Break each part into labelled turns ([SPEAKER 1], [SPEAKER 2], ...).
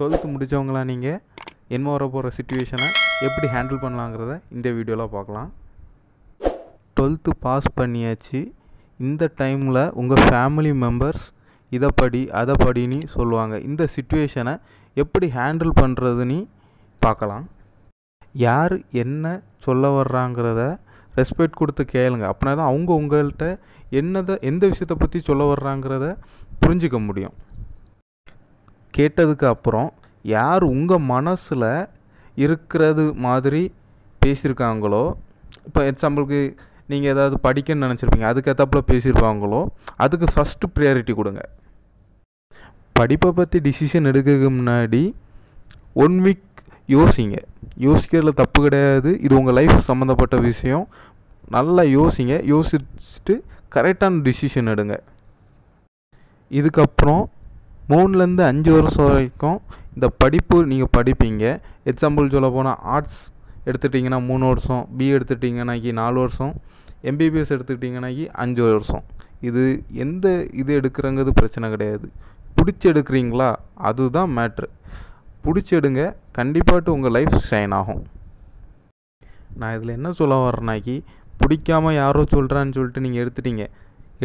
[SPEAKER 1] twelfth முடித்தவங்களா நீங்கள் என்ன வர போகிற சுச்சுவேஷனை எப்படி ஹேண்டில் பண்ணலாங்கிறத இந்த வீடியோவில் பார்க்கலாம் டுவெல்த்து பாஸ் பண்ணியாச்சு இந்த டைமில் உங்கள் ஃபேமிலி மெம்பர்ஸ் இதை படி அதை படின்னு சொல்லுவாங்க இந்த சுச்சுவேஷனை எப்படி ஹேண்டில் பண்ணுறதுன்னு பார்க்கலாம் யார் என்ன சொல்ல வர்றாங்கிறத ரெஸ்பெக்ட் கொடுத்து கேளுங்க அப்படின்னா தான் அவங்க உங்கள்கிட்ட என்னதை எந்த விஷயத்தை பற்றி சொல்ல வர்றாங்கிறத புரிஞ்சிக்க முடியும் கேட்டதுக்கு அப்புறம் யார் உங்கள் மனசில் இருக்கிறது மாதிரி பேசியிருக்காங்களோ இப்போ எக்ஸாம்பிளுக்கு நீங்கள் ஏதாவது படிக்கணும்னு நினச்சிருப்பீங்க அதுக்கேற்றப்பில் பேசியிருப்பாங்களோ அதுக்கு ஃபஸ்ட்டு ப்ரியாரிட்டி கொடுங்க படிப்பை பற்றி டிசிஷன் எடுக்கிறதுக்கு முன்னாடி ஒன் வீக் யோசிங்க யோசிக்கிறதுல தப்பு கிடையாது இது உங்கள் லைஃப் சம்மந்தப்பட்ட விஷயம் நல்லா யோசிங்க யோசிச்சுட்டு கரெக்டான டிசிஷன் எடுங்க இதுக்கப்புறம் மூணுலேருந்து அஞ்சு வருஷம் வரைக்கும் இந்த படிப்பு நீங்கள் படிப்பீங்க எக்ஸாம்பிள் சொல்ல போனால் ஆர்ட்ஸ் எடுத்துட்டிங்கன்னா மூணு வருஷம் பிஏ எடுத்துட்டிங்கன்னாக்கி நாலு வருஷம் எம்பிபிஎஸ் எடுத்துக்கிட்டிங்கன்னாக்கி அஞ்சு வருஷம் இது எந்த இது எடுக்கிறங்கிறது பிரச்சனை கிடையாது பிடிச்சி எடுக்கிறீங்களா அதுதான் மேட்ரு பிடிச்சி எடுங்க கண்டிப்பாட்டு உங்கள் லைஃப் ஷைன் ஆகும் நான் இதில் என்ன சொல்ல வரேனாக்கி பிடிக்காமல் யாரோ சொல்கிறான்னு சொல்லிட்டு நீங்கள் எடுத்துட்டீங்க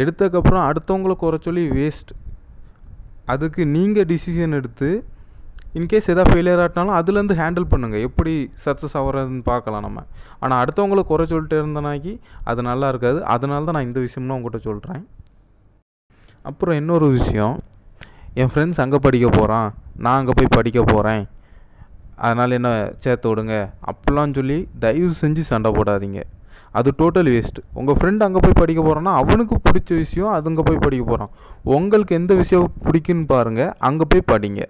[SPEAKER 1] எடுத்ததுக்கப்புறம் அடுத்தவங்களை குறை சொல்லி வேஸ்ட் அதுக்கு நீங்கள் டிசிஷன் எடுத்து இன்கேஸ் எதாவது ஃபெயிலியர் ஆட்டினாலும் அதுலேருந்து ஹேண்டில் பண்ணுங்கள் எப்படி சக்ஸஸ் ஆகிறதுன்னு பார்க்கலாம் நம்ம ஆனால் அடுத்தவங்களை குறை சொல்லிட்டு இருந்தனாக்கி அது நல்லா இருக்காது அதனால தான் நான் இந்த விஷயம்னு உங்கள்கிட்ட சொல்கிறேன் அப்புறம் இன்னொரு விஷயம் என் ஃப்ரெண்ட்ஸ் அங்கே படிக்க போகிறான் நான் அங்கே போய் படிக்க போகிறேன் அதனால் என்ன சேர்த்து விடுங்க அப்படிலாம் சொல்லி தயவு செஞ்சு சண்டை போடாதீங்க அது டோட்டல் வேஸ்ட்டு உங்கள் ஃப்ரெண்டு அங்கே போய் படிக்க போகிறோன்னா அவனுக்கு பிடிச்ச விஷயம் அது அங்கே போய் படிக்க போகிறான் உங்களுக்கு எந்த விஷயம் பிடிக்குன்னு பாருங்கள் அங்கே போய் படிங்க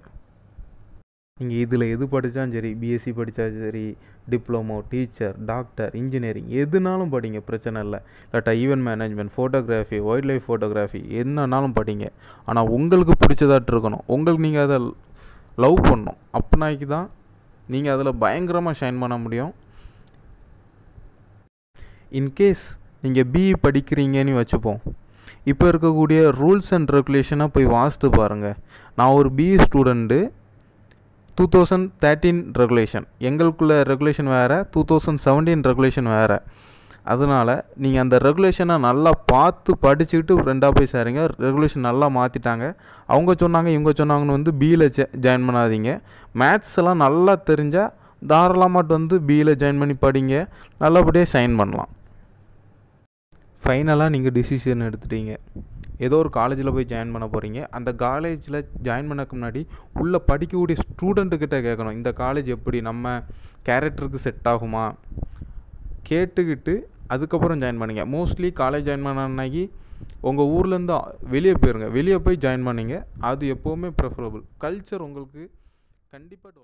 [SPEAKER 1] நீங்கள் இதில் எது படித்தாலும் சரி பிஎஸ்சி படித்தாலும் சரி டிப்ளமோ டீச்சர் டாக்டர் இன்ஜினியரிங் எதுனாலும் படிங்க பிரச்சனை இல்லை இல்லாட்டா event management photography wildlife photography என்னன்னாலும் படிங்க ஆனால் உங்களுக்கு பிடிச்சதாட்டு இருக்கணும் உங்களுக்கு நீங்கள் அதை லவ் பண்ணணும் அப்படின்னாக்கி தான் நீங்கள் அதில் பயங்கரமாக ஷைன் பண்ண முடியும் இன்கேஸ் நீங்கள் பிஇ படிக்கிறீங்கன்னு வச்சுப்போம் இப்போ இருக்கக்கூடிய ரூல்ஸ் அண்ட் ரெகுலேஷனாக போய் வாசித்து பாருங்கள் நான் ஒரு BE student two thousand thirteen regulation எங்களுக்குள்ள ரெகுலேஷன் வேறு டூ தௌசண்ட் செவன்டீன் ரெகுலேஷன் வேறு அதனால் நீங்கள் அந்த ரெகுலேஷனை நல்லா பார்த்து படிச்சுக்கிட்டு ரெண்டாக போய் சேருங்க ரெகுலேஷன் நல்லா மாற்றிட்டாங்க அவங்க சொன்னாங்க இவங்க சொன்னாங்கன்னு வந்து பியில் ஜாயின் பண்ணாதீங்க மேத்ஸ் எல்லாம் நல்லா தெரிஞ்சால் தாராளமாக வந்து பியில் ஜாயின் பண்ணி படிங்க நல்லபடியாக சைன் பண்ணலாம் ஃபைனலாக நீங்கள் டிசிஷன் எடுத்துட்டீங்க ஏதோ ஒரு காலேஜில் போய் ஜாயின் பண்ண போகிறீங்க அந்த காலேஜில் ஜாயின் பண்ணக்கு முன்னாடி உள்ளே படிக்கக்கூடிய ஸ்டூடெண்ட்டுக்கிட்ட கேட்கணும் இந்த காலேஜ் எப்படி நம்ம கேரக்டருக்கு செட் ஆகுமா கேட்டுக்கிட்டு அதுக்கப்புறம் ஜாயின் பண்ணுங்கள் மோஸ்ட்லி காலேஜ் ஜாயின் பண்ண அன்னைக்கு உங்கள் ஊர்லேருந்து வெளியே போயிருங்க வெளியே போய் ஜாயின் பண்ணிங்க அது எப்போவுமே ப்ரிஃபரபுள் கல்ச்சர் உங்களுக்கு கண்டிப்பாக